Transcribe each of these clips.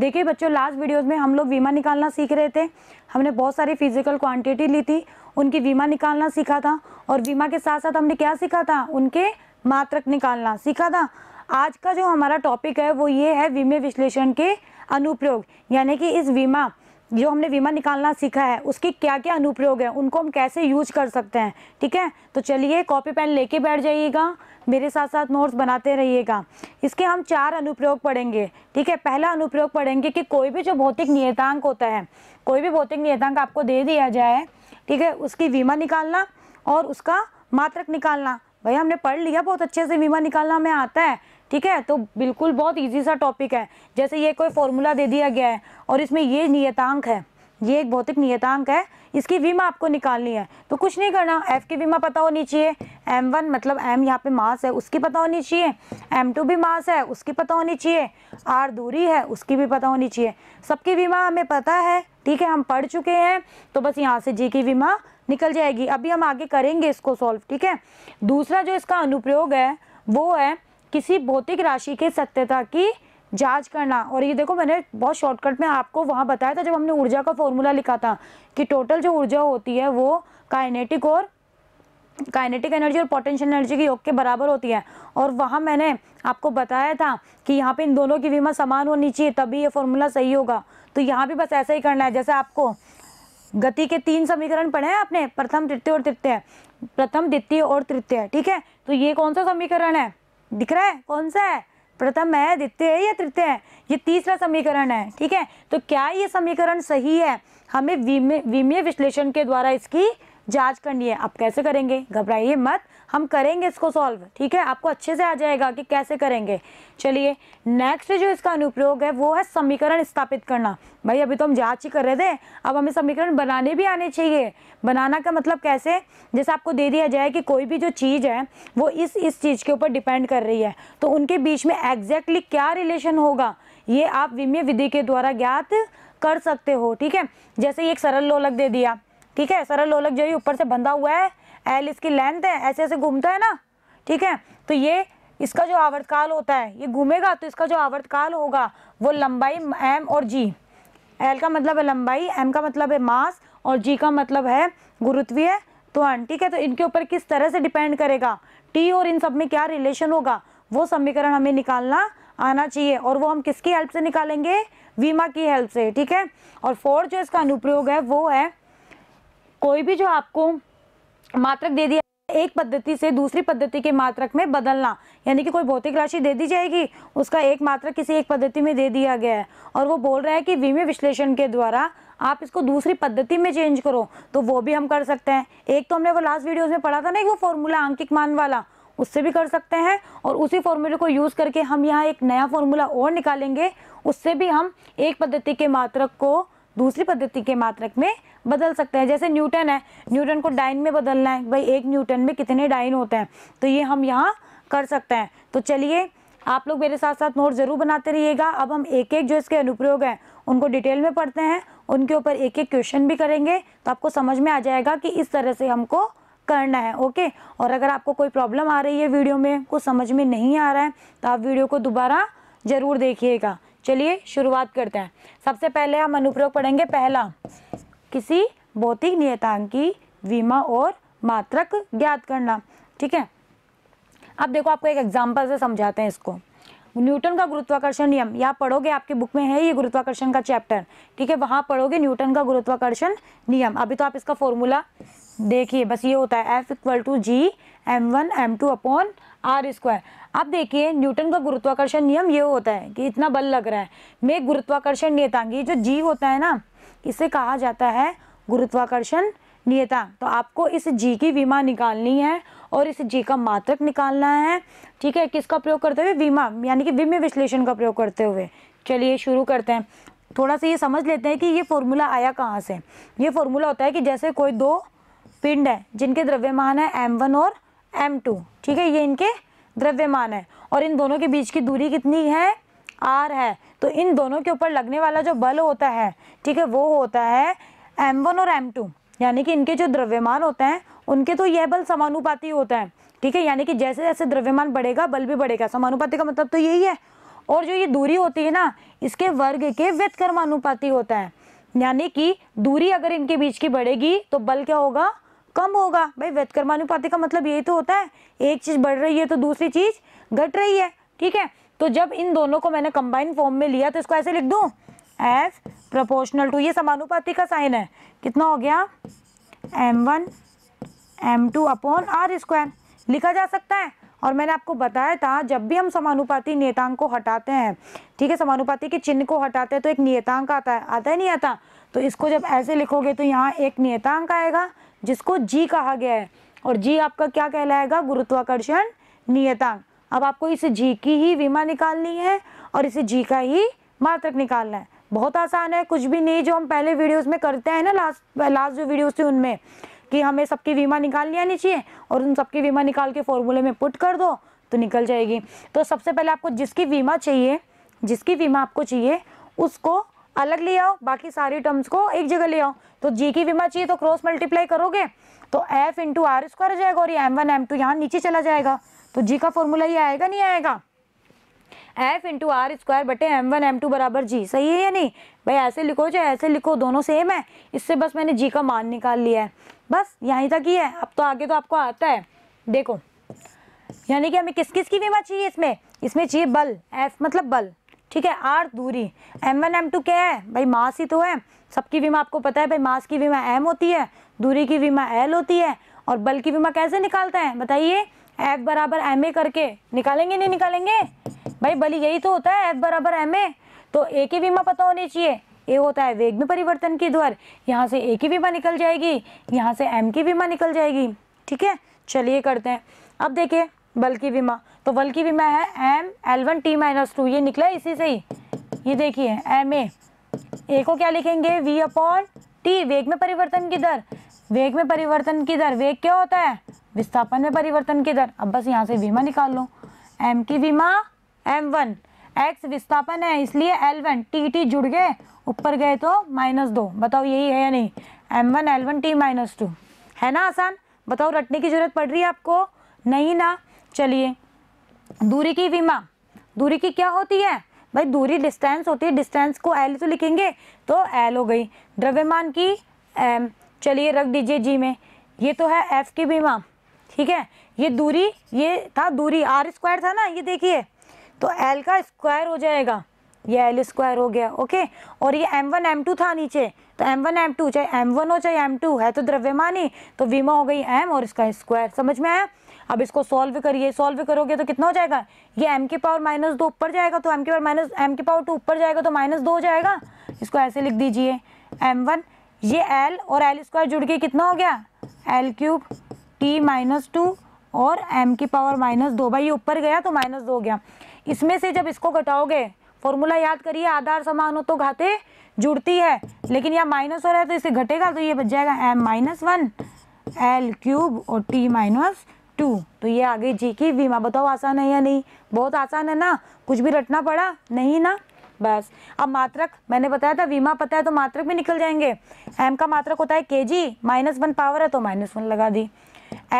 देखिए बच्चों last videos में हम लोग वीमा निकालना सीख रहे थे हमने बहुत सारी फिजिकल क्वांटिटी ली थी उनकी वीमा निकालना सीखा था और वीमा के साथ साथ हमने क्या सीखा था उनके मात्रक निकालना सीखा था आज का जो हमारा टॉपिक है वो ये है वीमे विश्लेषण के अनुप्रयोग यानी कि इस वीमा जो हमने वीमा निकालना सीखा है उसके क्या क्या अनुप्रयोग हैं उनको हम कैसे यूज कर सकते हैं ठीक है तो चलिए कॉपी पेन लेके बैठ जाइएगा मेरे साथ साथ नोट्स बनाते रहिएगा इसके हम चार अनुप्रयोग पढ़ेंगे ठीक है पहला अनुप्रयोग पढ़ेंगे कि कोई भी जो भौतिक नियतांक होता है कोई भी भौतिक नियतांक आपको दे दिया जाए ठीक है उसकी वीमा निकालना और उसका मात्रक निकालना भाई हमने पढ़ लिया बहुत अच्छे से वीमा निकालना हमें आता है ठीक है तो बिल्कुल बहुत ईजी सा टॉपिक है जैसे ये कोई फॉर्मूला दे दिया गया है और इसमें ये नियतांक है ये एक भौतिक नियतांक है इसकी वीमा आपको निकालनी है तो कुछ नहीं करना एफ़ की वीमा पता होनी चाहिए एम वन मतलब एम यहाँ पे मास है उसकी पता होनी चाहिए एम टू भी मास है उसकी पता होनी चाहिए आर दूरी है उसकी भी पता होनी चाहिए सबकी वीमा हमें पता है ठीक है हम पढ़ चुके हैं तो बस यहाँ से जी की वीमा निकल जाएगी अभी हम आगे करेंगे इसको सॉल्व ठीक है दूसरा जो इसका अनुप्रयोग है वो है किसी भौतिक राशि के सत्यता की जांच करना और ये देखो मैंने बहुत शॉर्टकट में आपको वहाँ बताया था जब हमने ऊर्जा का फॉर्मूला लिखा था कि टोटल जो ऊर्जा होती है वो काइनेटिक और काइनेटिक एनर्जी और पोटेंशियल एनर्जी के योग के बराबर होती है और वहाँ मैंने आपको बताया था कि यहाँ पे इन दोनों की विमा समान होनी चाहिए तभी ये फॉर्मूला सही होगा तो यहाँ भी बस ऐसा ही करना है जैसे आपको गति के तीन समीकरण पढ़े हैं आपने प्रथम तृतीय और तृतीय प्रथम द्वितीय और तृतीय ठीक है तो ये कौन सा समीकरण है दिख रहा है कौन सा है प्रथम है द्वितीय है या तृतीय है ये तीसरा समीकरण है ठीक है तो क्या ये समीकरण सही है हमें विमय विश्लेषण के द्वारा इसकी जांच करनी है आप कैसे करेंगे घबराइए मत हम करेंगे इसको सॉल्व ठीक है आपको अच्छे से आ जाएगा कि कैसे करेंगे चलिए नेक्स्ट जो इसका अनुप्रयोग है वो है समीकरण स्थापित करना भाई अभी तो हम जाँच ही कर रहे थे अब हमें समीकरण बनाने भी आने चाहिए बनाना का मतलब कैसे जैसे आपको दे दिया जाए कि कोई भी जो चीज़ है वो इस इस चीज़ के ऊपर डिपेंड कर रही है तो उनके बीच में एग्जैक्टली क्या रिलेशन होगा ये आप विम्य विधि के द्वारा ज्ञात कर सकते हो ठीक है जैसे एक सरल लोलक दे दिया ठीक है सरल लोलक जो है ऊपर से बंधा हुआ है एल इसकी लेंथ है ऐसे ऐसे घूमता है ना ठीक है तो ये इसका जो आवर्तकाल होता है ये घूमेगा तो इसका जो आवर्तकाल होगा वो लंबाई एम और जी एल का मतलब है लंबाई एम का मतलब है मास और जी का मतलब है गुरुत्वीय एन ठीक है तो इनके ऊपर किस तरह से डिपेंड करेगा टी और इन सब में क्या रिलेशन होगा वो समीकरण हमें निकालना आना चाहिए और वो हम किसकी हेल्प से निकालेंगे वीमा की हेल्प से ठीक है और फोर्थ जो इसका अनुप्रयोग है वो है कोई भी जो आपको मात्रक दे दिया एक पद्धति से दूसरी पद्धति के मात्रक में बदलना यानी कि कोई भौतिक राशि दे दी जाएगी उसका एक मात्रक किसी एक पद्धति में दे दिया गया है और वो बोल रहा है कि विमे विश्लेषण के द्वारा आप इसको दूसरी पद्धति में चेंज करो तो वो भी हम कर सकते हैं एक तो हमने वो लास्ट वीडियो में पढ़ा था ना वो फॉर्मूला आंकिक मान वाला उससे भी कर सकते हैं और उसी फॉर्मूले को यूज़ करके हम यहाँ एक नया फॉर्मूला और निकालेंगे उससे भी हम एक पद्धति के मात्रक को दूसरी पद्धति के मात्रक में बदल सकते हैं जैसे न्यूटन है न्यूटन को डाइन में बदलना है भाई एक न्यूटन में कितने डाइन होते हैं तो ये हम यहाँ कर सकते हैं तो चलिए आप लोग मेरे साथ साथ नोट ज़रूर बनाते रहिएगा अब हम एक एक जो इसके अनुप्रयोग हैं उनको डिटेल में पढ़ते हैं उनके ऊपर एक एक क्वेश्चन भी करेंगे तो आपको समझ में आ जाएगा कि इस तरह से हमको करना है ओके और अगर आपको कोई प्रॉब्लम आ रही है वीडियो में कुछ समझ में नहीं आ रहा है तो आप वीडियो को दोबारा ज़रूर देखिएगा चलिए शुरुआत करते हैं सबसे पहले हम अनुप्रयोग पढ़ेंगे पहला किसी भौतिक नियतांक की विमा और मात्रक ज्ञात करना ठीक है अब देखो आपको एक एग्जाम्पल से समझाते हैं इसको न्यूटन का गुरुत्वाकर्षण नियम यहाँ पढ़ोगे आपके बुक में है ये गुरुत्वाकर्षण का चैप्टर ठीक है वहाँ पढ़ोगे न्यूटन का गुरुत्वाकर्षण नियम अभी तो आप इसका फॉर्मूला देखिए बस ये होता है F equal to G M one M two upon R square आप देखिए न्यूटन का गुरुत्वाकर्षण नियम ये होता है कि इतना बल लग रहा है मैं गुरुत्वाकर्षण नियतांगी जो जी होता है ना इसे कहा जाता है गुरुत्वाकर्षण नियता तो आपको इस जी की विमा निकालनी है और इस जी का मात्रक निकालना है ठीक है किसका प्रयोग करते हुए विमा यानी कि विम्य विश्लेषण का प्रयोग करते हुए चलिए शुरू करते हैं थोड़ा सा ये समझ लेते हैं कि ये फॉर्मूला आया कहाँ से ये फॉर्मूला होता है कि जैसे कोई दो पिंड है जिनके द्रव्यमान है एम वन और एम टू ठीक है ये इनके द्रव्यमान है और इन दोनों के बीच की दूरी कितनी है आर है तो इन दोनों के ऊपर लगने वाला जो बल होता है ठीक है वो होता है एम वन और एम टू यानी कि इनके जो द्रव्यमान होते हैं उनके तो यह बल समानुपाती होता है ठीक है यानी कि जैसे जैसे द्रव्यमान बढ़ेगा बल भी बढ़ेगा समानुपाती का मतलब तो यही है और जो ये दूरी होती है ना इसके वर्ग के व्यतकर्मानुपाती होता है यानी कि दूरी अगर इनके बीच की बढ़ेगी तो बल क्या होगा कम होगा भाई व्यतकर्मानुपाति का मतलब यही तो होता है एक चीज़ बढ़ रही है तो दूसरी चीज़ घट रही है ठीक है तो जब इन दोनों को मैंने कंबाइन फॉर्म में लिया तो इसको ऐसे लिख दूँ एज़ प्रपोर्शनल टू ये समानुपाति का साइन है कितना हो गया M one M two upon R square लिखा जा सकता है और मैंने आपको बताया था जब भी हम समानुपाती नियतांक को हटाते हैं ठीक है समानुपाती के चिन्ह को हटाते हैं तो एक नियतांक आता है आता है नहीं आता तो इसको जब ऐसे लिखोगे तो यहाँ एक नियतांक आएगा जिसको जी कहा गया है और जी आपका क्या कहलाएगा गुरुत्वाकर्षण नियतांक अब आपको इस जी की ही विमा निकालनी है और इसे जी का ही मात्रक निकालना है बहुत आसान है कुछ भी नहीं जो हम पहले वीडियोस में करते हैं ना लास्ट लास्ट जो वीडियोस थे उनमें कि हमें सबकी बीमा निकाल लिया चाहिए और उन सबकी बीमा निकाल के फॉर्मूले में पुट कर दो तो निकल जाएगी तो सबसे पहले आपको जिसकी बीमा चाहिए जिसकी बीमा आपको चाहिए उसको अलग ले आओ बाकी सारी टर्म्स को एक जगह ले आओ तो जी की बीमा चाहिए तो क्रॉस मल्टीप्लाई करोगे तो एफ इंटू आर स्क्वायर हो जाएगा और ये एम वन एम टू यहाँ नीचे चला जाएगा तो जी का फॉर्मूला ये आएगा नहीं आएगा एफ इंटू आर स्क्वायर बटे एम वन एम टू बराबर जी सही है या नहीं भाई ऐसे लिखो चाहे ऐसे लिखो दोनों सेम है इससे बस मैंने जी का मान निकाल लिया है बस यहीं तक ही है अब तो आगे तो आपको आता है देखो यानी कि हमें किस किस की विमा चाहिए इसमें इसमें चाहिए बल एफ मतलब बल ठीक है आर दूरी एम वन एम टू क्या है भाई मास ही तो है सबकी बीमा आपको पता है भाई मास की बीमा एम होती है दूरी की बीमा एल होती है और बल की बीमा कैसे निकालते हैं बताइए एफ बराबर एम ए करके निकालेंगे नहीं निकालेंगे भाई बल यही तो होता है एफ बराबर एम ए तो ए की बीमा पता होनी चाहिए ए होता है वेग में परिवर्तन की द्वार यहाँ से ए की विमा निकल जाएगी यहाँ से एम की विमा निकल जाएगी ठीक है चलिए करते हैं अब देखिए बल की विमा तो बल की विमा है M L one T minus two ये निकला इसी से ही ये देखिए एम ए ए को क्या लिखेंगे वी अपॉन टी वेग में परिवर्तन की दर वेग में परिवर्तन की दर वेग क्या होता है विस्थापन में परिवर्तन की दर अब बस यहाँ से बीमा निकाल लो एम की बीमा एम वन एक्स विस्थापन है इसलिए एल वन टी टी जुड़ गए ऊपर गए तो माइनस दो बताओ यही है या नहीं M one L one T minus two है ना आसान बताओ रटने की ज़रूरत पड़ रही है आपको नहीं ना चलिए दूरी की विमा दूरी की क्या होती है भाई दूरी डिस्टेंस होती है डिस्टेंस को एल तो लिखेंगे तो एल हो गई द्रव्यमान की एम चलिए रख दीजिए जी में ये तो है एफ की बीमा ठीक है ये दूरी ये था दूरी आर स्क्वायर था ना ये देखिए तो एल का स्क्वायर हो जाएगा ये एल स्क्वायर हो गया ओके और ये एम वन एम टू था नीचे तो एम वन एम टू चाहे एम वन हो चाहे एम टू है तो द्रव्यमान ही तो वीमा हो गई एम और इसका स्क्वायर समझ में आया अब इसको सॉल्व करिए सॉल्व करोगे तो कितना हो जाएगा ये एम के पावर माइनस दो ऊपर जाएगा तो एम के पावर माइनस एम के पावर टू ऊपर जाएगा तो माइनस दो हो जाएगा इसको ऐसे लिख दीजिए एम वन ये एल और एल स्क्वायर जुड़ के कितना हो गया L cube T minus two और एम की पावर माइनस दो भाई ऊपर गया तो माइनस दो हो गया इसमें से जब इसको घटाओगे फॉर्मूला याद करिए आधार हो तो घाते जुड़ती है लेकिन यहाँ माइनस हो रहा है तो इसे घटेगा तो ये बच जाएगा M minus one L cube और टी माइनस टू तो ये आगे जी की वीमा बताओ आसान है या नहीं बहुत आसान है ना कुछ भी रटना पड़ा नहीं ना बस अब मात्रक मैंने बताया था वीमा पता है तो मात्रक भी निकल जाएंगे एम का मात्रक होता है के जी माइनस वन पावर है तो माइनस वन लगा दी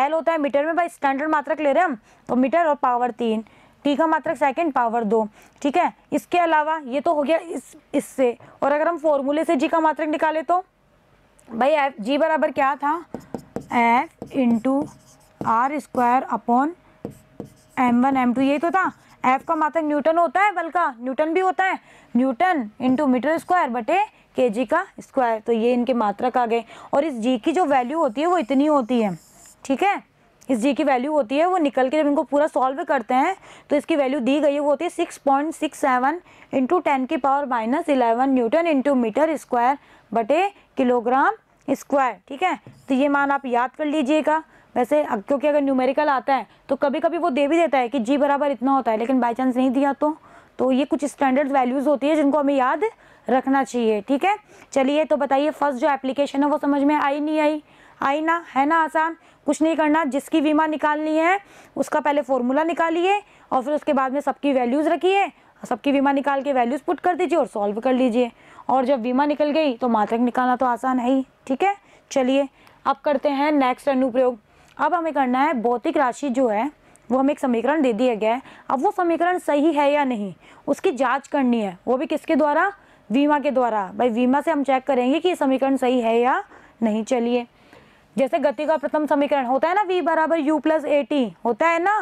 एल होता है मीटर में भाई स्टैंडर्ड मात्रक ले रहे हम तो मीटर और पावर तीन टी का मात्रक सेकंड पावर दो ठीक है इसके अलावा ये तो हो गया इस इससे और अगर हम फॉर्मूले से जी का मात्रक निकाले तो भाई एफ जी बराबर क्या था F into R square upon M one M two यही तो था एफ का मात्रक न्यूटन होता है बल का न्यूटन भी होता है न्यूटन इंटू मीटर स्क्वायर बटे के जी का स्क्वायर तो ये इनके मात्रक आ गए और इस जी की जो वैल्यू होती है वो इतनी होती है ठीक है इस जी की वैल्यू होती है वो निकल के जब इनको पूरा सॉल्व करते हैं तो इसकी वैल्यू दी गई है वो होती है six point six seven into ten की power minus eleven newton into metre square बटे किलोग्राम स्क्वायर ठीक है तो ये मान आप याद कर लीजिएगा वैसे क्योंकि अगर न्यूमेरिकल आता है तो कभी कभी वो दे भी देता है कि जी बराबर इतना होता है लेकिन बाई चांस नहीं दिया तो तो ये कुछ स्टैंडर्ड वैल्यूज़ होती है जिनको हमें याद रखना चाहिए ठीक है चलिए तो बताइए फर्स्ट जो एप्लीकेशन है वो समझ में आई नहीं आई आई ना है ना आसान कुछ नहीं करना जिसकी बीमा निकालनी है उसका पहले फॉर्मूला निकालिए और फिर उसके बाद में सबकी वैल्यूज़ रखिए सबकी बीमा निकाल के वैल्यूज़ पुट कर दीजिए और सॉल्व कर लीजिए और जब बीमा निकल गई तो मात्रक निकालना तो आसान है ही ठीक है चलिए अब करते हैं नेक्स्ट अनुप्रयोग अब हमें करना है भौतिक राशि जो है वो हमें एक समीकरण दे दिया गया है अब वो समीकरण सही है या नहीं उसकी जाँच करनी है वो भी किसके द्वारा बीमा के द्वारा भाई बीमा से हम चेक करेंगे कि ये समीकरण सही है या नहीं चलिए जैसे गति का प्रथम समीकरण होता है ना v बराबर यू प्लस एटी होता है ना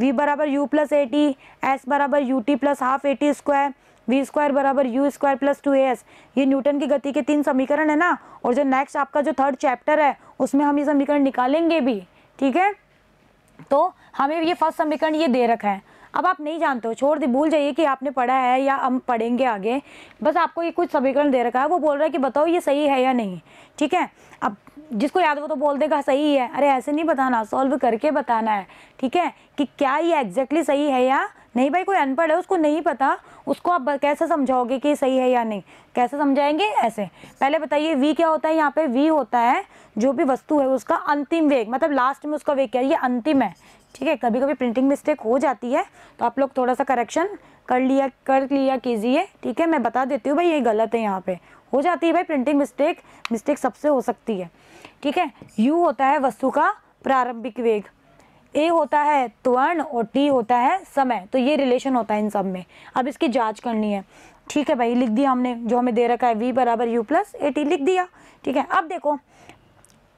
v बराबर यू प्लस एटी एस बराबर U T plus half AT square V square बराबर U square plus two A S ये न्यूटन की गति के तीन समीकरण है ना और जो नेक्स्ट आपका जो थर्ड चैप्टर है उसमें हम ये समीकरण निकालेंगे भी ठीक है तो हमें ये फर्स्ट समीकरण ये दे रखा है अब आप नहीं जानते हो छोड़ दी भूल जाइए कि आपने पढ़ा है या हम पढ़ेंगे आगे बस आपको ये कुछ समीकरण दे रखा है वो बोल रहा है कि बताओ ये सही है या नहीं ठीक है अब जिसको याद हो तो बोल देगा सही है अरे ऐसे नहीं बताना सॉल्व करके बताना है ठीक है कि क्या ये एग्जैक्टली exactly सही है या नहीं भाई कोई अनपढ़ है उसको नहीं पता उसको आप कैसे समझाओगे कि सही है या नहीं कैसे समझाएंगे ऐसे पहले बताइए वी क्या होता है यहाँ पे वी होता है जो भी वस्तु है उसका अंतिम वेग मतलब लास्ट में उसका वेग क्या है ये अंतिम है ठीक है कभी कभी प्रिंटिंग मिस्टेक हो जाती है तो आप लोग थोड़ा सा करेक्शन कर लिया कर लिया कीजिए ठीक है मैं बता देती हूँ भाई ये गलत है यहाँ पे हो जाती है भाई प्रिंटिंग मिस्टेक मिस्टेक सबसे हो सकती है ठीक है यू होता है वस्तु का प्रारंभिक वेग ए होता है त्वर्ण और टी होता है समय तो ये रिलेशन होता है इन सब में अब इसकी जांच करनी है ठीक है भाई लिख दिया हमने जो हमें दे रखा है वी बराबर यू प्लस ए टी लिख दिया ठीक है अब देखो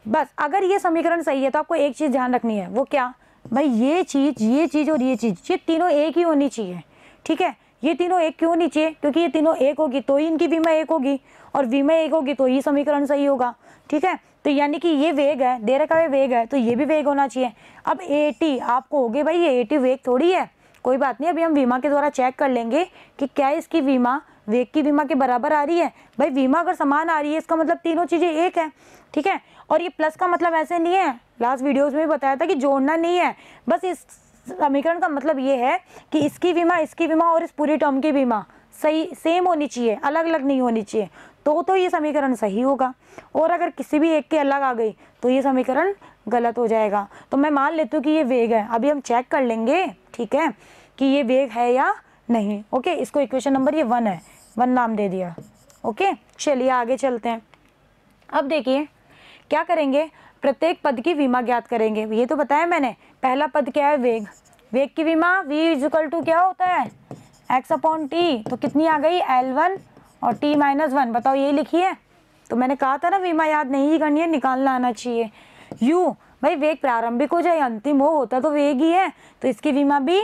बस अगर ये समीकरण सही है तो आपको एक चीज़ ध्यान रखनी है वो क्या भाई ये चीज़ ये चीज़ और ये चीज़ ये तीनों एक ही होनी चाहिए ठीक है ये तीनों एक क्यों होनी चाहिए क्योंकि ये तीनों एक होगी तो ही इनकी बीमा एक होगी और वी में एक होगी तो ये समीकरण सही होगा ठीक है तो यानी कि ये वेग है दे रखा है वेग है तो ये भी वेग होना चाहिए अब टी आपको हो गए भाई ये टी वेग थोड़ी है कोई बात नहीं अभी हम वीमा के द्वारा चेक कर लेंगे कि क्या इसकी वीमा वेग की वीमा के बराबर आ रही है भाई वीमा अगर समान आ रही है इसका मतलब तीनों चीज़ें एक है ठीक है और ये प्लस का मतलब ऐसे नहीं है लास्ट वीडियोज़ में भी बताया था कि जोड़ना नहीं है बस इस समीकरण का मतलब ये है कि इसकी बीमा इसकी बीमा और इस पूरी टर्म की बीमा सही सेम होनी चाहिए अलग अलग नहीं होनी चाहिए तो तो ये समीकरण सही होगा और अगर किसी भी एक के अलग आ गई तो ये समीकरण गलत हो जाएगा तो मैं मान लेती हूँ कि ये वेग है अभी हम चेक कर लेंगे ठीक है कि ये वेग है या नहीं ओके इसको इक्वेशन नंबर ये वन है वन नाम दे दिया ओके चलिए आगे चलते हैं अब देखिए क्या करेंगे प्रत्येक पद की विमा ज्ञात करेंगे ये तो बताया मैंने पहला पद क्या है वेग वेग की विमा वी इजिकल टू क्या होता है एक्स अपॉन टी तो कितनी आ गई एल वन और t माइनस वन बताओ ये लिखी है तो मैंने कहा था ना वीमा याद नहीं करनी है निकालना आना चाहिए u भाई वेग प्रारंभिक हो जाए अंतिम हो होता तो वेग ही है तो इसकी वीमा भी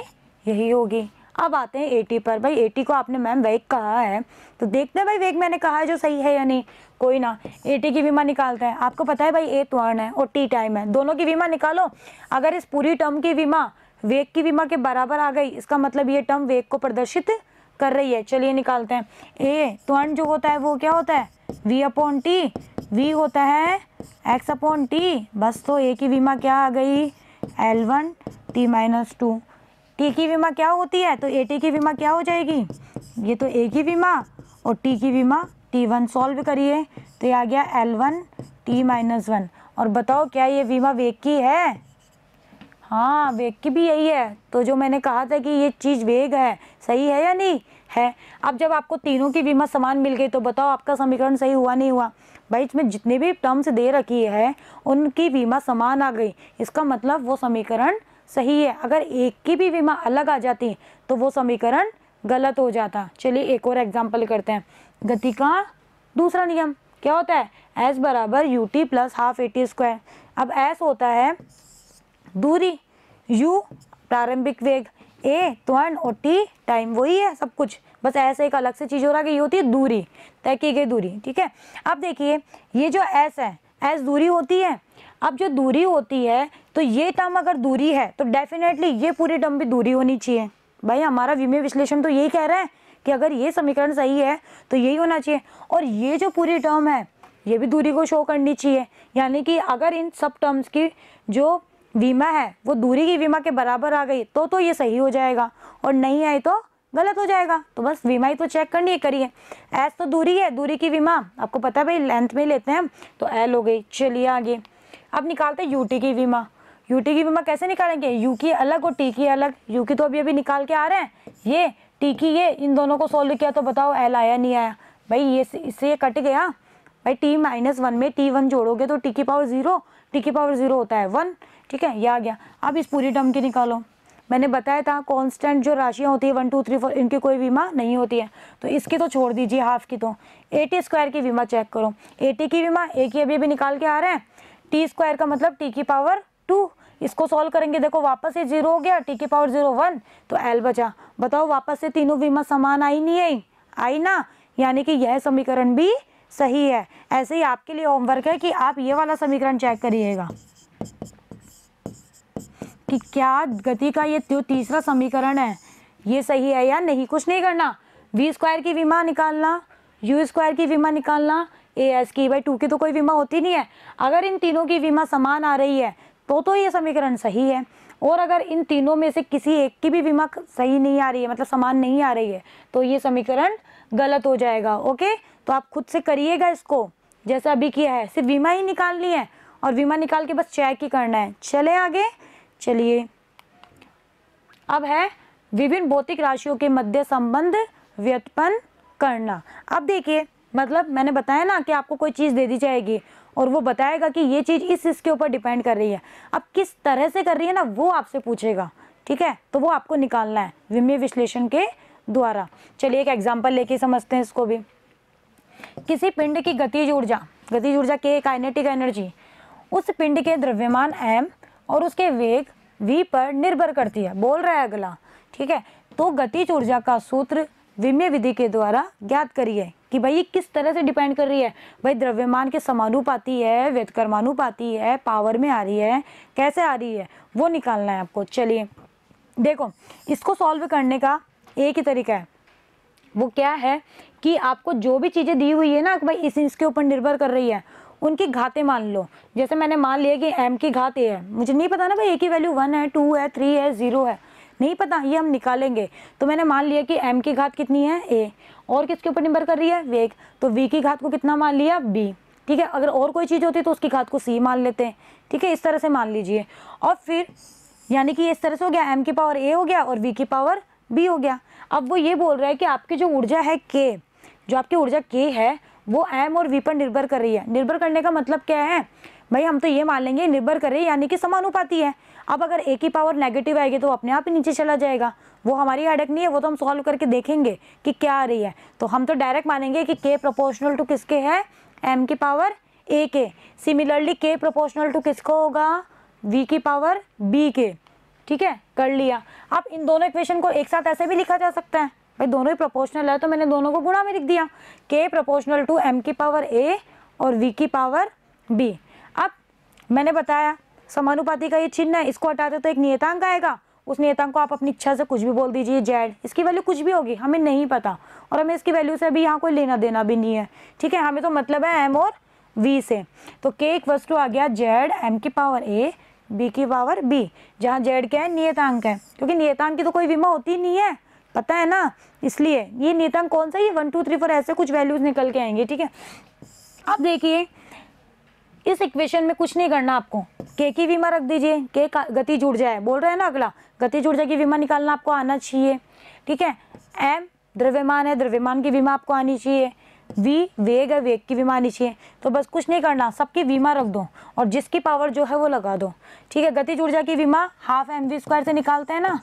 यही होगी अब आते हैं एटी पर भाई एटी को आपने मैम वेग कहा है तो देखते हैं भाई वेग मैंने कहा है जो सही है या नहीं कोई ना एटी की वीमा निकालते हैं आपको पता है भाई ए त्वर्ण है और टी टाइम है दोनों की वीमा निकालो अगर इस पूरी टर्म की वीमा वेग की वीमा के बराबर आ गई इसका मतलब ये टर्म वेग को प्रदर्शित कर रही है चलिए निकालते हैं ए तो अंड जो होता है वो क्या होता है वी अपॉन टी वी होता है एक्स अपॉन टी बस तो ए की बीमा क्या आ गई L one T minus two T की बीमा क्या होती है तो ए टी की बीमा क्या हो जाएगी ये तो ए की बीमा और टी की बीमा टी वन सॉल्व करिए तो ये आ गया L one T minus one और बताओ क्या ये बीमा वेग की है हाँ वेग की भी यही है तो जो मैंने कहा था कि ये चीज़ वेग है सही है या नहीं है अब जब आपको तीनों की बीमा समान मिल गई तो बताओ आपका समीकरण सही हुआ नहीं हुआ भाई इसमें जितने भी टर्म्स दे रखी है उनकी बीमा समान आ गई इसका मतलब वो समीकरण सही है अगर एक की भी बीमा अलग आ जाती तो वो समीकरण गलत हो जाता चलिए एक और एग्जाम्पल करते हैं गति का दूसरा नियम क्या होता है एस बराबर U T plus half A T square अब एस होता है दूरी u प्रारंभिक वेग ए त्वरण और टी टाइम वही है सब कुछ बस ऐसे एक अलग से चीज़ हो रहा है कि ये होती है दूरी तय की गई दूरी ठीक है अब देखिए ये जो s है s दूरी होती है अब जो दूरी होती है तो ये टर्म अगर दूरी है तो डेफिनेटली ये पूरी टर्म भी दूरी होनी चाहिए भाई हमारा विमय विश्लेषण तो यही कह रहा है कि अगर ये समीकरण सही है तो यही होना चाहिए और ये जो पूरी टर्म है ये भी दूरी को शो करनी चाहिए यानी कि अगर इन सब टर्म्स की जो बीमा है वो दूरी की बीमा के बराबर आ गई तो तो ये सही हो जाएगा और नहीं आई तो गलत हो जाएगा तो बस बीमा ही तो चेक करनी है करिए एस तो दूरी है दूरी की बीमा आपको पता है भाई लेंथ में ही लेते हैं तो एल हो गई चलिए आगे अब निकालते हैं यूटी की बीमा यूटी की बीमा कैसे निकालेंगे यू की अलग और टी की अलग यू की तो अभी अभी निकाल के आ रहे हैं ये टी की ये इन दोनों को सोल्व किया तो बताओ एल आया नहीं आया भाई ये इससे ये कट गया भाई टी माइनस वन में टी वन जोड़ोगे तो टी की पावर ज़ीरो टी की पावर ज़ीरो होता है वन ठीक है ये आ गया अब इस पूरी टर्म की निकालो मैंने बताया था कांस्टेंट जो राशियाँ होती है वन टू थ्री फोर इनकी कोई बीमा नहीं होती है तो इसकी तो छोड़ दीजिए हाफ की तो एटी स्क्वायर की बीमा चेक करो एटी की बीमा ए की अभी अभी निकाल के आ रहे हैं टी स्क्वायर का मतलब टी की पावर टू इसको सॉल्व करेंगे देखो वापस ये जीरो हो गया टी की पावर जीरो वन तो एल बचा बताओ वापस से तीनों बीमा समान आई नहीं आई आई ना यानी कि यह समीकरण भी सही है ऐसे ही आपके लिए होमवर्क है कि आप ये वाला समीकरण चेक करिएगा कि क्या गति का ये जो तीसरा समीकरण है ये सही है या नहीं कुछ नहीं करना वी स्क्वायर की विमा निकालना यू स्क्वायर की विमा निकालना ए एस की बाई टू की तो कोई विमा होती नहीं है अगर इन तीनों की विमा समान आ रही है तो तो ये समीकरण सही है और अगर इन तीनों में से किसी एक की भी विमा सही नहीं आ रही है मतलब समान नहीं आ रही है तो ये समीकरण गलत हो जाएगा ओके तो आप खुद से करिएगा इसको जैसा अभी किया है सिर्फ बीमा ही निकालनी है और बीमा निकाल के बस चेक ही करना है चले आगे चलिए अब है विभिन्न भौतिक राशियों के मध्य संबंध व्युत्पन्न करना अब देखिए मतलब मैंने बताया ना कि आपको कोई चीज़ दे दी जाएगी और वो बताएगा कि ये चीज़ इस इसके ऊपर डिपेंड कर रही है अब किस तरह से कर रही है ना वो आपसे पूछेगा ठीक है तो वो आपको निकालना है विम्य विश्लेषण के द्वारा चलिए एक एग्जाम्पल लेके समझते हैं इसको भी किसी पिंड की गतिज ऊर्जा गतिज ऊर्जा के काइनेटिक एनर्जी उस पिंड के द्रव्यमान एम और उसके वेग v पर निर्भर करती है बोल रहा है अगला ठीक है तो गतिज ऊर्जा का सूत्र विम्य विधि के द्वारा ज्ञात करिए कि भाई ये किस तरह से डिपेंड कर रही है भाई द्रव्यमान के समानुपाती है व्यतकर्मानुपाती है पावर में आ रही है कैसे आ रही है वो निकालना है आपको चलिए देखो इसको सॉल्व करने का एक ही तरीका है वो क्या है कि आपको जो भी चीज़ें दी हुई है ना भाई इस इसके ऊपर निर्भर कर रही है उनकी घातें मान लो जैसे मैंने मान लिया कि एम की घात ए है मुझे नहीं पता ना भाई ए की वैल्यू वन है टू है थ्री है ज़ीरो है नहीं पता ये हम निकालेंगे तो मैंने मान लिया कि एम की घात कितनी है ए और किसके ऊपर निर्भर कर रही है वेग तो वी की घात को कितना मान लिया बी ठीक है अगर और कोई चीज़ होती तो उसकी घात को सी मान लेते हैं ठीक है इस तरह से मान लीजिए और फिर यानी कि इस तरह से हो गया एम की पावर ए हो गया और वी की पावर बी हो गया अब वो ये बोल रहा है कि आपकी जो ऊर्जा है के जो आपकी ऊर्जा के है वो एम और वी पर निर्भर कर रही है निर्भर करने का मतलब क्या है भाई हम तो ये मान लेंगे निर्भर है यानी कि समानुपाती है अब अगर ए की पावर नेगेटिव आएगी तो अपने आप ही नीचे चला जाएगा वो हमारी हडक नहीं है वो तो हम सॉल्व करके देखेंगे कि क्या आ रही है तो हम तो डायरेक्ट मानेंगे कि के प्रोपोर्शनल टू किसके है एम की पावर ए के सिमिलरली के प्रोपोर्शनल टू किसको होगा वी की पावर बी के ठीक है कर लिया अब इन दोनों इक्वेशन को एक साथ ऐसे भी लिखा जा सकता है भाई दोनों ही प्रोपोर्शनल है तो मैंने दोनों को गुणा में लिख दिया के प्रोपोर्शनल टू एम की पावर ए और वी की पावर बी अब मैंने बताया समानुपाती का ये चिन्ह है इसको हटाते तो एक नियतांक आएगा उस नियतांक को आप अपनी इच्छा से कुछ भी बोल दीजिए जेड इसकी वैल्यू कुछ भी होगी हमें नहीं पता और हमें इसकी वैल्यू से अभी यहाँ कोई लेना देना भी नहीं है ठीक है हमें तो मतलब है एम और वी से तो के एक वस्तु आ गया जेड एम की पावर ए बी की पावर बी जहाँ जेड क्या है नियतांक है क्योंकि नियतांक की तो कोई विमा होती नहीं है पता है ना इसलिए ये नियतांक कौन सा ये वन टू थ्री फोर ऐसे कुछ वैल्यूज निकल के आएंगे ठीक है अब देखिए इस इक्वेशन में कुछ नहीं करना आपको के की विमा रख दीजिए के का गति जुड़ जाए बोल रहे हैं ना अगला गति जुड़ जाएगी विमा निकालना आपको आना चाहिए ठीक है एम द्रव्यमान है द्रव्यमान की विमा आपको आनी चाहिए वी वेग है वेग की विमा आनी चाहिए तो बस कुछ नहीं करना सबकी विमा रख दो और जिसकी पावर जो है वो लगा दो ठीक है गति जुड़ की विमा हाफ एम वी स्क्वायर से निकालते हैं ना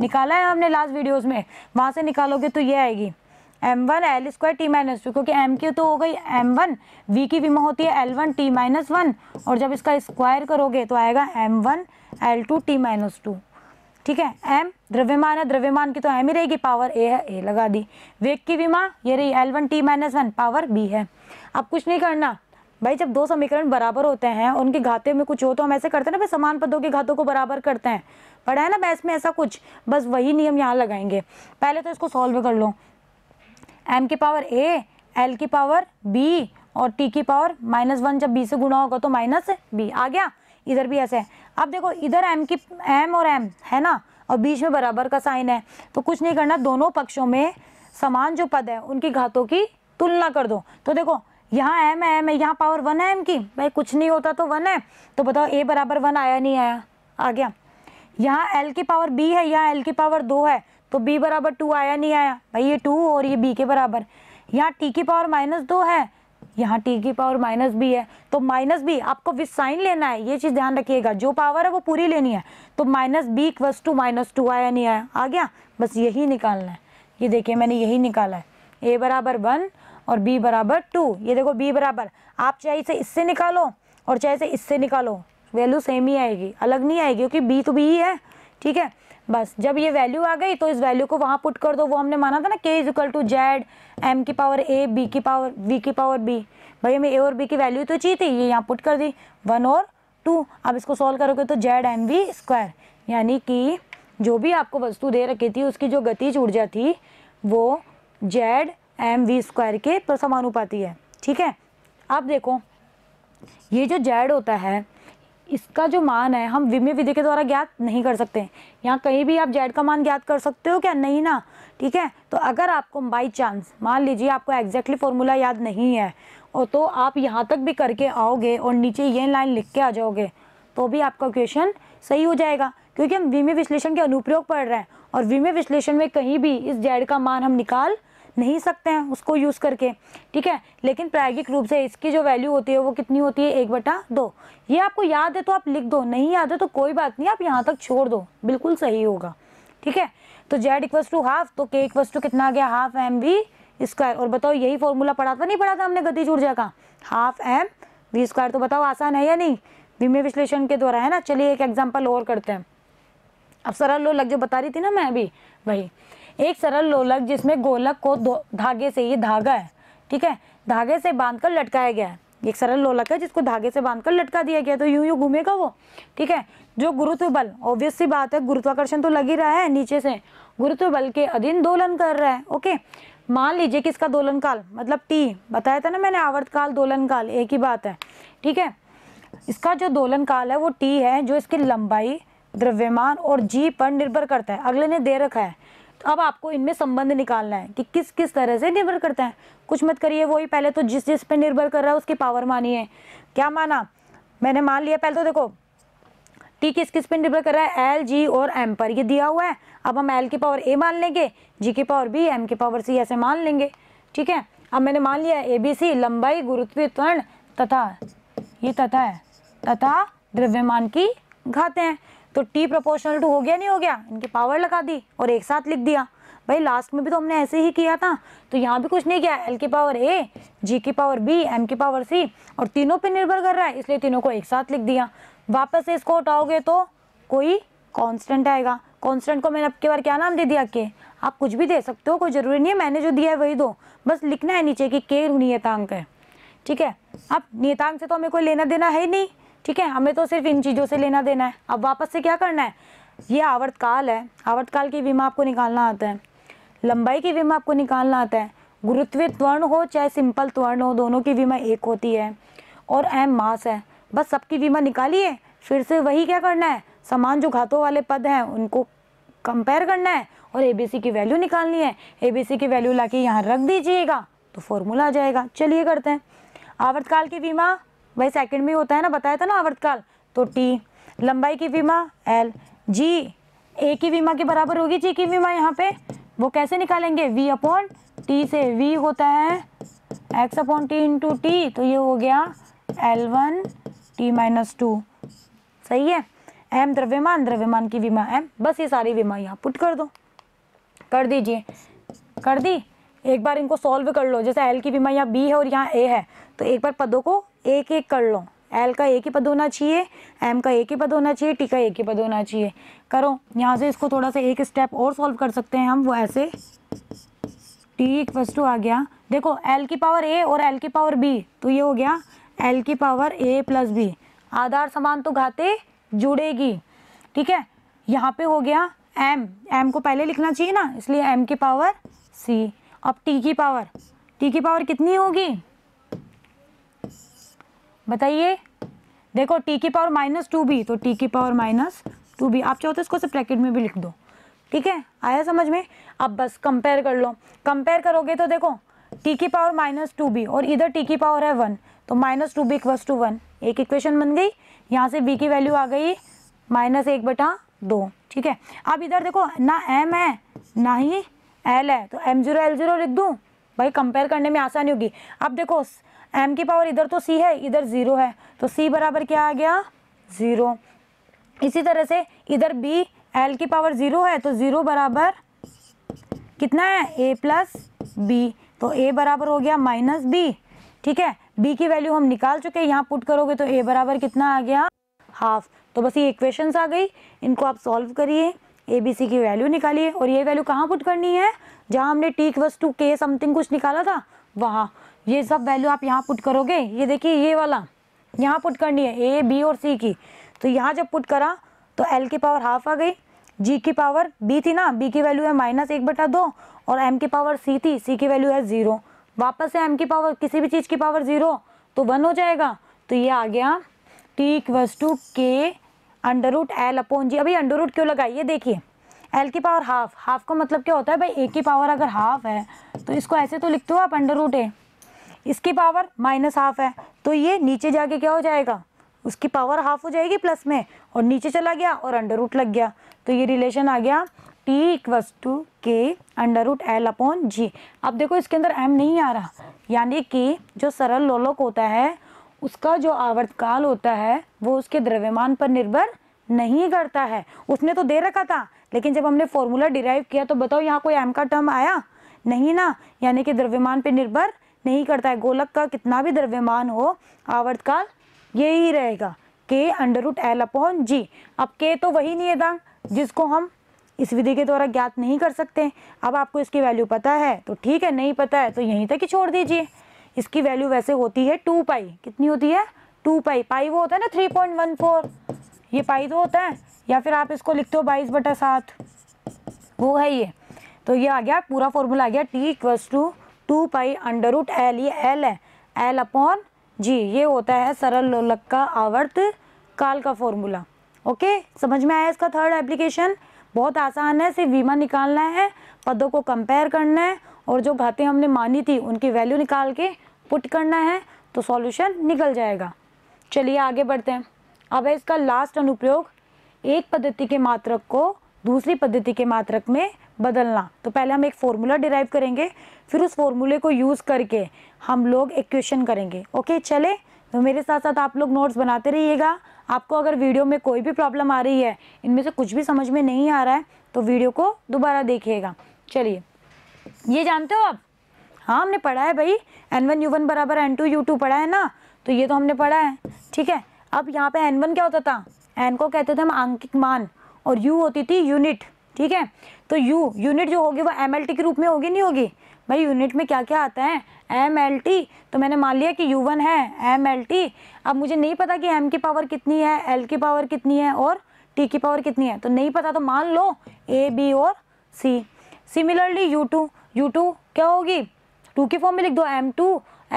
निकाला है हमने लास्ट वीडियोस में वहाँ से निकालोगे तो ये आएगी M one L square T minus two क्योंकि एम की तो हो गई एम वन वी की विमा होती है L one T minus one और जब इसका स्क्वायर करोगे तो आएगा M one L two T minus two ठीक है एम द्रव्यमान है द्रव्यमान की तो एम ही रहेगी पावर ए है ए लगा दी वेग की विमा ये रही L one T minus one power B है अब कुछ नहीं करना भाई जब दो समीकरण बराबर होते हैं उनके घाते में कुछ हो तो हम ऐसे करते हैं ना भाई समान पदों के घातों को बराबर करते हैं पढ़ा है ना बैस में ऐसा कुछ बस वही नियम यहाँ लगाएंगे पहले तो इसको सॉल्व कर लो एम की पावर ए एल की पावर बी और टी की पावर माइनस वन जब बी से गुणा होगा तो माइनस बी आ गया इधर भी ऐसे है अब देखो इधर एम की एम और एम है ना और बीच में बराबर का साइन है तो कुछ नहीं करना दोनों पक्षों में समान जो पद है उनकी घातों की तुलना कर दो तो देखो यहाँ एम है एम है यहाँ पावर वन है एम की भाई कुछ नहीं होता तो वन है तो बताओ ए बराबर वन आया नहीं आया आ गया यहाँ एल की पावर बी है यहाँ एल की पावर दो है तो बी बराबर टू आया नहीं आया भाई ये टू और ये बी के बराबर यहाँ टी की पावर माइनस दो है यहाँ टी की पावर माइनस बी है तो माइनस बी आपको विद साइन लेना है ये चीज़ ध्यान रखिएगा जो पावर है वो पूरी लेनी है तो minus B equals to minus two आया नहीं आया आ गया बस यही निकालना है ये देखिए मैंने यही निकाला है ए बराबर वन और बी बराबर टू ये देखो बी बराबर आप चाहे इसे इससे निकालो और चाहे इसे इससे निकालो वैल्यू सेम ही आएगी अलग नहीं आएगी क्योंकि बी तो बी ही है ठीक है बस जब ये वैल्यू आ गई तो इस वैल्यू को वहाँ पुट कर दो वो हमने माना था ना K is equal to Z M की पावर ए बी की पावर वी की पावर बी भाई हमें ए और बी की वैल्यू तो चाहिए थी ये यहाँ पुट कर दी वन और टू अब इसको सॉल्व करोगे तो जेड एम वी स्क्वायर यानी कि जो भी आपको वस्तु दे रखी थी उसकी जो गतिज ऊर्जा थी वो जेड एम वी स्क्वायर के तो समानुपाती है ठीक है अब देखो ये जो जेड होता है इसका जो मान है हम विम्य विधि के द्वारा ज्ञात नहीं कर सकते यहाँ कहीं भी आप जेड का मान ज्ञात कर सकते हो क्या नहीं ना ठीक है तो अगर आपको बाई चांस मान लीजिए आपको एग्जैक्टली फॉर्मूला याद नहीं है और तो आप यहाँ तक भी करके आओगे और नीचे ये लाइन लिख के आ जाओगे तो भी आपका क्वेश्चन सही हो जाएगा क्योंकि हम विमय विश्लेषण के अनुप्रयोग पढ़ रहे हैं और विमय विश्लेषण में कहीं भी इस जेड का मान हम निकाल नहीं सकते हैं उसको यूज़ करके ठीक है लेकिन प्रायोगिक रूप से इसकी जो वैल्यू होती है वो कितनी होती है एक बटा दो ये आपको याद है तो आप लिख दो नहीं याद है तो कोई बात नहीं आप यहाँ तक छोड़ दो बिल्कुल सही होगा ठीक है तो जेड इक्वस टू हाफ तो के इक्वस टू कितना आ गया हाफ एम वी स्क्वायर और बताओ यही फॉर्मूला पढ़ा था नहीं पढ़ा था हमने गति ऊर्जा का हाफ एम वी स्क्वायर तो बताओ आसान है या नहीं विमय विश्लेषण के द्वारा है ना चलिए एक एग्जाम्पल और करते हैं अब सरल लोग लग जो बता रही थी ना मैं अभी वही एक सरल लोलक जिसमें गोलक को धागे से ये धागा है ठीक है धागे से बांधकर लटकाया गया है एक सरल लोलक है जिसको धागे से बांधकर लटका दिया गया तो यूं यूं घूमेगा वो ठीक है जो गुरुत्व बल ऑब्वियस सी बात है गुरुत्वाकर्षण तो लग ही रहा है नीचे से गुरुत्व बल के अधीन दोलन कर रहा है ओके मान लीजिए कि इसका दोलन काल मतलब टी बताया था ना मैंने आवर्त काल दोलन काल एक ही बात है ठीक है इसका जो दोलन काल है वो टी है जो इसकी लंबाई द्रव्यमान और जी पर निर्भर करता है अगले ने दे रखा है अब आपको इनमें संबंध निकालना है कि किस किस तरह से निर्भर करता है कुछ मत करिए वही पहले तो जिस जिस पे निर्भर कर रहा है उसकी पावर मानिए क्या माना मैंने मान लिया पहले तो देखो टी किस किस पे निर्भर कर रहा है एल जी और एम पर ये दिया हुआ है अब हम एल की पावर ए मान लेंगे जी की पावर बी एम की पावर सी ऐसे मान लेंगे ठीक है अब मैंने मान लिया ए बी सी लंबाई गुरुत्वीय त्वरण तथा ये तथा है तथा द्रव्यमान की घाते हैं तो टी प्रपोर्शनल टू हो गया नहीं हो गया इनकी पावर लगा दी और एक साथ लिख दिया भाई लास्ट में भी तो हमने ऐसे ही किया था तो यहाँ भी कुछ नहीं किया एल की पावर ए जी की पावर बी एम की पावर सी और तीनों पे निर्भर कर रहा है इसलिए तीनों को एक साथ लिख दिया वापस से इसको उठाओगे तो कोई कांस्टेंट आएगा कांस्टेंट को मैंने आपके बार क्या नाम दे दिया के आप कुछ भी दे सकते हो कोई ज़रूरी नहीं है मैंने जो दिया है वही दो बस लिखना है नीचे कि के नियतांक है ठीक है अब नियतांक से तो हमें कोई लेना देना है ही नहीं ठीक है हमें तो सिर्फ इन चीज़ों से लेना देना है अब वापस से क्या करना है ये आवर्तकाल है आवर्तकाल की विमा आपको निकालना आता है लंबाई की विमा आपको निकालना आता है गुरुत्वीय त्वर्ण हो चाहे सिंपल त्वर्ण हो दोनों की विमा एक होती है और एम मास है बस सबकी विमा निकालिए फिर से वही क्या करना है समान जो घातों वाले पद हैं उनको कंपेयर करना है और एबीसी की वैल्यू निकालनी है एबीसी की वैल्यू ला के यहाँ रख दीजिएगा तो फॉर्मूला आ जाएगा चलिए करते हैं आवर्तकाल की बीमा भाई सेकंड में होता है ना बताया था ना आवर्तकाल तो टी लंबाई की विमा एल जी ए की विमा के बराबर होगी जी की विमा यहाँ पे वो कैसे निकालेंगे वी अपॉन टी से वी होता है X upon T into T तो ये हो गया L one T minus two सही है एम द्रव्यमान द्रव्यमान की विमा एम बस ये सारी विमा यहाँ पुट कर दो कर दीजिए कर दी एक बार इनको सॉल्व कर लो जैसे एल की विमा यहाँ बी है और यहाँ ए है तो एक बार पदों को एक एक कर लो एल का एक ही पद होना चाहिए एम का एक ही पद होना चाहिए टी का एक ही पद होना चाहिए करो यहाँ से इसको थोड़ा सा एक स्टेप और सॉल्व कर सकते हैं हम वो ऐसे टी इक्वस टू आ गया देखो एल की पावर ए और एल की पावर बी तो ये हो गया एल की पावर ए प्लस बी आधार समान तो घाते जुड़ेगी ठीक है यहाँ पे हो गया एम एम को पहले लिखना चाहिए ना इसलिए एम की पावर सी अब टी की पावर टी की पावर कितनी होगी बताइए देखो टी की पावर माइनस टू बी तो टी की पावर माइनस टू बी आप चाहो तो इसको ब्रैकेट में भी लिख दो ठीक है आया समझ में अब बस कंपेयर कर लो कंपेयर करोगे तो देखो टी की पावर माइनस टू बी और इधर टी की पावर है वन तो minus two B equals to one एक इक्वेशन बन गई यहाँ से बी की वैल्यू आ गई माइनस एक बटा दो ठीक है अब इधर देखो ना एम है ना ही एल है तो एम जीरो एल जीरो लिख दूँ भाई कंपेयर करने में आसानी होगी अब देखो एम की पावर इधर तो सी है इधर ज़ीरो है तो सी बराबर क्या आ गया ज़ीरो इसी तरह से इधर बी एल की पावर ज़ीरो है तो ज़ीरो बराबर कितना है ए प्लस बी तो ए बराबर हो गया माइनस बी ठीक है बी की वैल्यू हम निकाल चुके हैं यहाँ पुट करोगे तो ए बराबर कितना आ गया हाफ तो बस ये इक्वेशंस आ गई इनको आप सॉल्व करिए ए बी सी की वैल्यू निकालिए और ये वैल्यू कहाँ पुट करनी है जहाँ हमने टी वस्तु के समथिंग कुछ निकाला था वहाँ ये सब वैल्यू आप यहाँ पुट करोगे ये देखिए ये वाला यहाँ पुट करनी है ए बी और सी की तो यहाँ जब पुट करा तो एल की पावर हाफ आ गई जी की पावर बी थी ना बी की वैल्यू है माइनस एक बटा दो और एम की पावर सी थी सी की वैल्यू है ज़ीरो वापस से एम की पावर किसी भी चीज़ की पावर ज़ीरो तो वन हो जाएगा तो ये आ गया T equals to K under root L upon G अभी अंडर रूट क्यों लगाइए ये देखिए एल की पावर हाफ हाफ का मतलब क्या होता है भाई ए की पावर अगर हाफ है तो इसको ऐसे तो लिखते हो आप अंडर रूट है इसकी पावर माइनस हाफ है तो ये नीचे जाके क्या हो जाएगा उसकी पावर हाफ हो जाएगी प्लस में और नीचे चला गया और अंडर रूट लग गया तो ये रिलेशन आ गया T equals to K under root L upon G अब देखो इसके अंदर एम नहीं आ रहा यानी कि जो सरल लोलक होता है उसका जो आवर्तकाल होता है वो उसके द्रव्यमान पर निर्भर नहीं करता है उसने तो दे रखा था लेकिन जब हमने फॉर्मूला डिराइव किया तो बताओ यहाँ कोई एम का टर्म आया नहीं ना यानी कि द्रव्यमान पर निर्भर नहीं करता है गोलक का कितना भी द्रव्यमान हो आवर्त काल यही रहेगा K under root L upon G अब के तो वही नहीं था जिसको हम इस विधि के द्वारा ज्ञात नहीं कर सकते अब आपको इसकी वैल्यू पता है तो ठीक है नहीं पता है तो यहीं तक ही छोड़ दीजिए इसकी वैल्यू वैसे होती है टू पाई कितनी होती है टू पाई पाई वो होता है ना थ्री पॉइंट वन फोर ये पाई तो होता है या फिर आप इसको लिखते हो बाईस बटा सात वो है ये तो ये आ गया पूरा फॉर्मूला आ गया T equals to two pi under root L ये एल है एल अपॉन जी ये होता है सरल लोलक का आवर्त काल का फॉर्मूला ओके समझ में आया इसका थर्ड एप्लीकेशन बहुत आसान है सिर्फ वीमा निकालना है पदों को कंपेयर करना है और जो घातें हमने मानी थी उनकी वैल्यू निकाल के पुट करना है तो सॉल्यूशन निकल जाएगा चलिए आगे बढ़ते हैं अब है इसका लास्ट अनुप्रयोग एक पद्धति के मात्रक को दूसरी पद्धति के मात्रक में बदलना तो पहले हम एक फॉर्मूला डिराइव करेंगे फिर उस फॉर्मूले को यूज़ करके हम लोग इक्वेशन करेंगे ओके चले तो मेरे साथ साथ आप लोग नोट्स बनाते रहिएगा आपको अगर वीडियो में कोई भी प्रॉब्लम आ रही है इनमें से कुछ भी समझ में नहीं आ रहा है तो वीडियो को दोबारा देखिएगा चलिए ये जानते हो आप हाँ हमने पढ़ा है भाई एन वन यू वन बराबर एन टू यू टू पढ़ा है ना तो ये तो हमने पढ़ा है ठीक है अब यहाँ पे एन वन क्या होता था एन को कहते थे हम आंकिक मान और यू होती थी यूनिट ठीक है तो यू यूनिट जो होगी वो एम के रूप में होगी नहीं होगी भाई यूनिट में क्या क्या आता है एम एल टी तो मैंने मान लिया कि यू वन है एम एल टी अब मुझे नहीं पता कि एम की पावर कितनी है एल की पावर कितनी है और टी की पावर कितनी है तो नहीं पता तो मान लो ए बी और C similarly U two U two क्या होगी टू की फॉर्म में लिख दो M two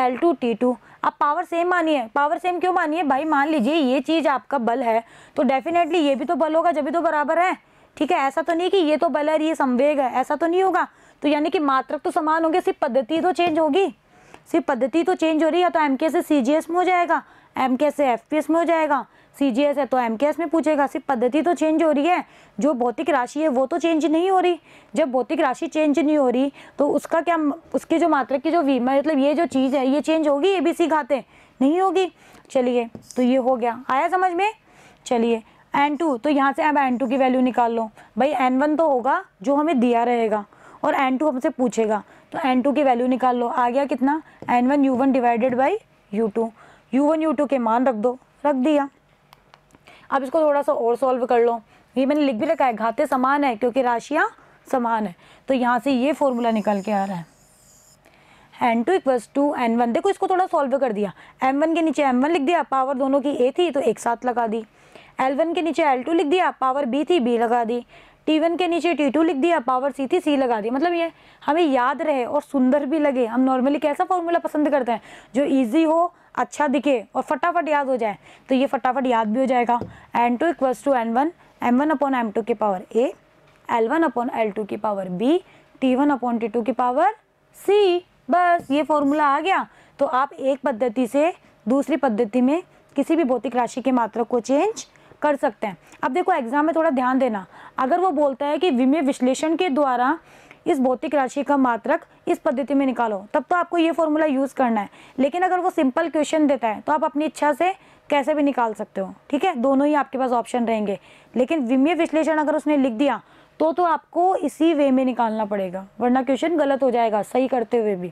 L two T two अब पावर सेम मानी है पावर सेम क्यों मानी है भाई मान लीजिए ये चीज़ आपका बल है तो डेफिनेटली ये भी तो बल होगा जब भी तो बराबर है ठीक है ऐसा तो नहीं कि ये तो बल है ये संवेग है ऐसा तो नहीं होगा तो यानी कि मात्रक तो समान होंगे सिर्फ पद्धति तो चेंज होगी सिर्फ पद्धति तो चेंज हो रही है तो एम के से सी जी एस में हो जाएगा एम के से एफ पी एस में हो जाएगा सी जी एस है तो एम के एस में पूछेगा सिर्फ पद्धति तो चेंज हो रही है जो भौतिक राशि है वो तो चेंज नहीं हो रही जब भौतिक राशि चेंज नहीं हो रही तो उसका क्या उसके जो मात्रक की जो वीमा मतलब ये जो चीज़ है ये चेंज होगी ए बी सी खाते नहीं होगी चलिए तो ये हो गया आया समझ में चलिए एन टू तो यहाँ से अब एन टू की वैल्यू निकाल लो भाई एन वन तो होगा जो हमें दिया रहेगा और एन टू हमसे पूछेगा तो एन टू की वैल्यू निकाल लो आ गया कितना N one U one divided by U two U one U two के मान रख दो रख दिया अब इसको थोड़ा सा और सॉल्व कर लो ये मैंने लिख भी रखा है घाते समान है क्योंकि राशियाँ समान है तो यहाँ से ये फॉर्मूला निकल के आ रहा है N two equals to N one देखो इसको थोड़ा सॉल्व कर दिया एम वन के नीचे एम वन लिख दिया पावर दोनों की ए थी तो एक साथ लगा दी एल के नीचे एल लिख दिया पावर बी थी बी लगा दी टी वन के नीचे टी टू लिख दिया पावर सी थी सी लगा दी मतलब ये हमें याद रहे और सुंदर भी लगे हम नॉर्मली कैसा फॉर्मूला पसंद करते हैं जो ईजी हो अच्छा दिखे और फटाफट याद हो जाए तो ये फटाफट याद भी हो जाएगा N two equals to N one M one upon M two की power A L one upon L two की power B T one upon T two की पावर सी बस ये फॉर्मूला आ गया तो आप एक पद्धति से दूसरी पद्धति में किसी भी भौतिक राशि के मात्रक को चेंज कर सकते हैं अब देखो एग्जाम में थोड़ा ध्यान देना अगर वो बोलता है कि विमय विश्लेषण के द्वारा इस भौतिक राशि का मात्रक इस पद्धति में निकालो तब तो आपको ये फॉर्मूला यूज़ करना है लेकिन अगर वो सिंपल क्वेश्चन देता है तो आप अपनी इच्छा से कैसे भी निकाल सकते हो ठीक है दोनों ही आपके पास ऑप्शन रहेंगे लेकिन विमय विश्लेषण अगर उसने लिख दिया तो तो आपको इसी वे में निकालना पड़ेगा वरना क्वेश्चन गलत हो जाएगा सही करते हुए भी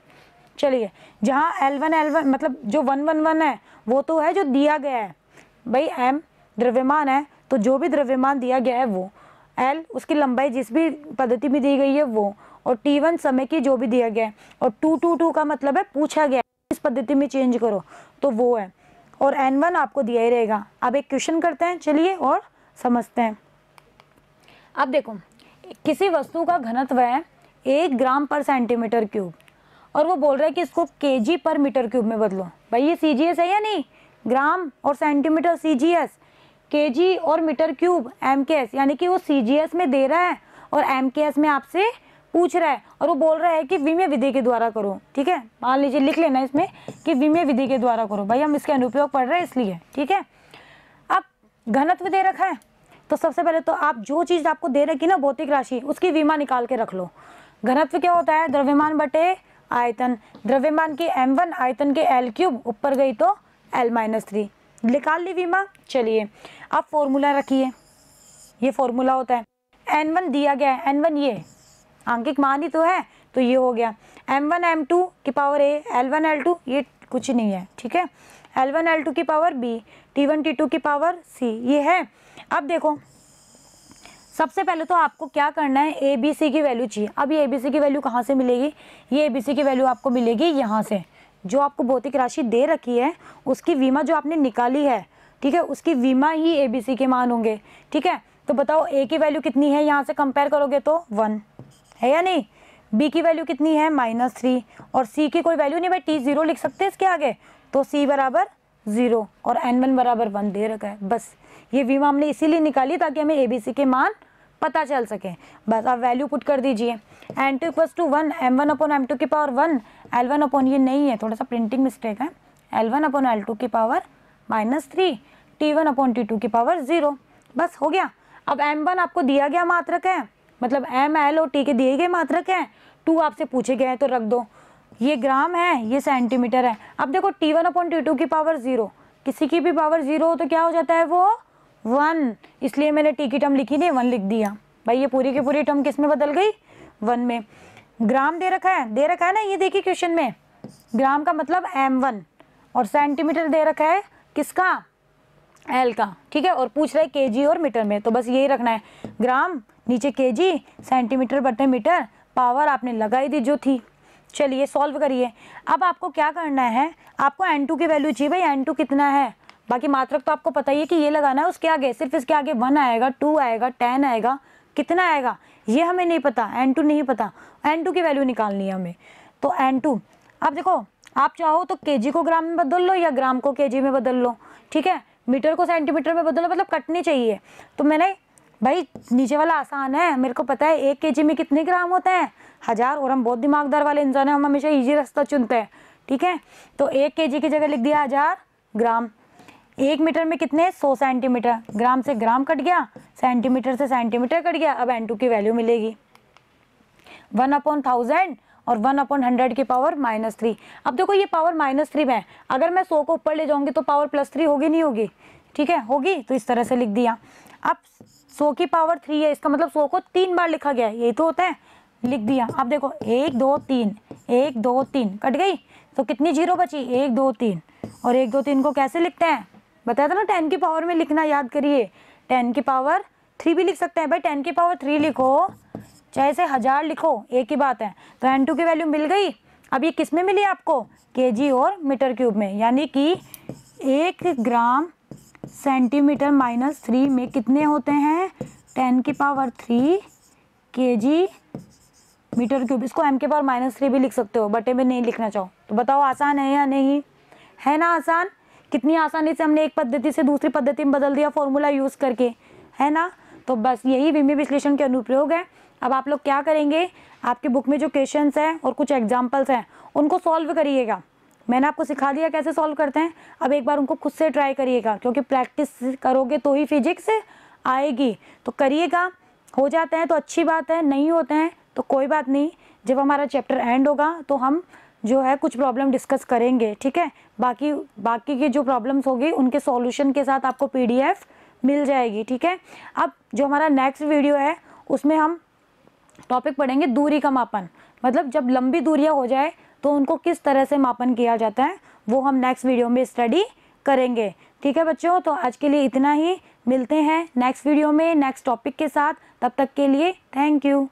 चलिए जहाँ एल वन एल वन मतलब जो वन वन वन है वो तो है जो दिया गया है भाई एम द्रव्यमान है तो जो भी द्रव्यमान दिया गया है वो एल उसकी लंबाई जिस भी पद्धति में दी गई है वो और टी वन समय की जो भी दिया गया है और टू टू टू का मतलब है पूछा गया इस पद्धति में चेंज करो तो वो है और एन वन आपको दिया ही रहेगा अब एक क्वेश्चन करते हैं चलिए और समझते हैं अब देखो किसी वस्तु का घनत्व है एक ग्राम पर सेंटीमीटर क्यूब और वो बोल रहा है कि इसको के पर मीटर क्यूब में बदलो भाई ये सी है या नहीं ग्राम और सेंटीमीटर सी जी एस जी और मीटर क्यूब एस यानी कि वो एस में दे रहा है और एस में आपसे पूछ रहा है और वो बोल रहा है कि विमय विधि के द्वारा करो ठीक है मान लीजिए लिख लेना इसमें कि विमय विधि के द्वारा करो भाई हम इसके अनुप्रयोग पढ़ रहे हैं इसलिए ठीक है अब घनत्व दे रखा है तो सबसे पहले तो आप जो चीज़ आपको दे रखी ना भौतिक राशि उसकी बीमा निकाल के रख लो घनत्व क्या होता है द्रव्यमान बटे आयतन द्रव्यमान की एम वन आयतन के एल क्यूब ऊपर गई तो एल माइनस थ्री निकाल ली वीमा चलिए अब फॉर्मूला रखिए ये फॉर्मूला होता है एन वन दिया गया है एन वन ये आंकिक मान ही तो है तो ये हो गया एम वन एम टू की power A L one L two ये कुछ नहीं है ठीक है एल वन एल टू की power B T one T two की पावर सी ये है अब देखो सबसे पहले तो आपको क्या करना है ए बी सी की वैल्यू चाहिए अब ये ए बी सी की वैल्यू कहाँ से मिलेगी ये ए बी सी की वैल्यू आपको मिलेगी यहाँ से जो आपको भौतिक राशि दे रखी है उसकी बीमा जो आपने निकाली है ठीक है उसकी बीमा ही ए बी सी के मान होंगे ठीक है तो बताओ ए की वैल्यू कितनी है यहाँ से कंपेयर करोगे तो वन है या नहीं बी की वैल्यू कितनी है माइनस थ्री और सी की कोई वैल्यू नहीं भाई टी जीरो लिख सकते हैं इसके आगे तो सी बराबर जीरो और एन वन बराबर वन दे रखा है बस ये बीमा हमने इसीलिए निकाली ताकि हमें ए बी सी के मान पता चल सके बस आप वैल्यू पुट कर दीजिए N two equals to one M one upon M two की power one L one upon ये नहीं है थोड़ा सा प्रिंटिंग मिस्टेक है L one upon L two की power minus three T one upon T two की पावर ज़ीरो बस हो गया अब एम वन आपको दिया गया मात्रक है मतलब एम एल और टी के दिए गए मात्रक हैं टू आपसे पूछे गए हैं तो रख दो ये ग्राम है ये सेंटीमीटर है अब देखो T one upon T two की पावर ज़ीरो किसी की भी पावर ज़ीरो हो तो क्या हो जाता है वो वन इसलिए मैंने टी की टर्म लिखी नहीं वन लिख दिया भाई ये पूरी की पूरी टर्म किस में बदल गई वन में ग्राम दे रखा है दे रखा है ना ये देखिए क्वेश्चन में ग्राम का मतलब एम वन और सेंटीमीटर दे रखा है किसका एल का ठीक है और पूछ रहा है जी और मीटर में तो बस यही रखना है ग्राम नीचे जी सेंटीमीटर बटे मीटर पावर आपने लगाई दी जो थी चलिए सॉल्व करिए अब आपको क्या करना है आपको एन टू की वैल्यू चाहिए भाई एन टू कितना है बाकी मात्रक तो आपको पता ही है कि ये लगाना है उसके आगे सिर्फ इसके आगे वन आएगा टू आएगा टेन आएगा कितना आएगा ये हमें नहीं पता एन टू नहीं पता एन टू की वैल्यू निकालनी है हमें तो एन टू अब देखो आप चाहो तो के को ग्राम में बदल लो या ग्राम को के में बदल लो ठीक है मीटर को सेंटीमीटर में बदलो मतलब कटनी चाहिए तो मैंने भाई नीचे वाला आसान है मेरे को पता है एक के में कितने ग्राम होते हैं हज़ार और हम बहुत दिमागदार वाले इंसान हैं हम हमेशा ईजी रास्ता चुनते हैं ठीक है तो एक के की जगह लिख दिया हज़ार ग्राम एक मीटर में कितने सौ सेंटीमीटर ग्राम से ग्राम कट गया सेंटीमीटर से सेंटीमीटर कट गया अब एन टू की वैल्यू मिलेगी वन अपॉन थाउजेंड और वन अपॉन हंड्रेड की पावर माइनस थ्री अब देखो ये पावर माइनस थ्री में अगर मैं सौ को ऊपर ले जाऊंगी तो पावर प्लस थ्री होगी नहीं होगी ठीक है होगी तो इस तरह से लिख दिया अब सौ की पावर थ्री है इसका मतलब सौ को तीन बार लिखा गया यही तो होता है लिख दिया अब देखो एक दो तीन एक दो तीन कट गई तो कितनी जीरो बची एक दो तीन और एक दो तीन को कैसे लिखते हैं बताया था ना टेन की पावर में लिखना याद करिए टेन की पावर थ्री भी लिख सकते हैं भाई टेन की पावर थ्री लिखो चाहे से हज़ार लिखो एक ही बात है तो एन टू की वैल्यू मिल गई अब ये किस में मिली आपको के जी और मीटर क्यूब में यानी कि एक ग्राम सेंटीमीटर माइनस थ्री में कितने होते हैं टेन की power three K G metre cube इसको एम के पावर माइनस थ्री भी लिख सकते हो बटे में नहीं लिखना चाहो तो बताओ आसान है या नहीं है ना आसान कितनी आसानी से हमने एक पद्धति से दूसरी पद्धति में बदल दिया फॉर्मूला यूज़ करके है ना तो बस यही विमय विश्लेषण के अनुप्रयोग है अब आप लोग क्या करेंगे आपके बुक में जो क्वेश्चन हैं और कुछ एग्जाम्पल्स हैं उनको सॉल्व करिएगा मैंने आपको सिखा दिया कैसे सॉल्व करते हैं अब एक बार उनको खुद से ट्राई करिएगा क्योंकि प्रैक्टिस करोगे तो ही फिजिक्स आएगी तो करिएगा हो जाते हैं तो अच्छी बात है नहीं होते हैं तो कोई बात नहीं जब हमारा चैप्टर एंड होगा तो हम जो है कुछ प्रॉब्लम डिस्कस करेंगे ठीक है बाकी बाकी के जो प्रॉब्लम्स होगी उनके सॉल्यूशन के साथ आपको पीडीएफ मिल जाएगी ठीक है अब जो हमारा नेक्स्ट वीडियो है उसमें हम टॉपिक पढ़ेंगे दूरी का मापन मतलब जब लंबी दूरियाँ हो जाए तो उनको किस तरह से मापन किया जाता है वो हम नेक्स्ट वीडियो में स्टडी करेंगे ठीक है बच्चों तो आज के लिए इतना ही मिलते हैं नेक्स्ट वीडियो में नेक्स्ट टॉपिक के साथ तब तक के लिए थैंक यू